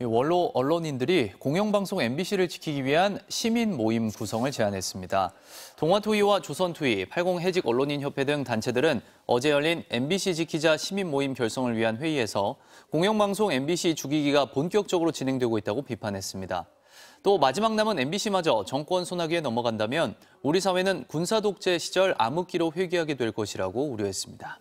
예, 원로 언론인들이 공영방송 MBC를 지키기 위한 시민 모임 구성을 제안했습니다. 동아토이와 조선토이, 80 해직 언론인협회 등 단체들은 어제 열린 MBC 지키자 시민 모임 결성을 위한 회의에서 공영방송 MBC 주기기가 본격적으로 진행되고 있다고 비판했습니다. 또 마지막 남은 MBC마저 정권 소나기에 넘어간다면 우리 사회는 군사 독재 시절 암흑기로 회귀하게 될 것이라고 우려했습니다.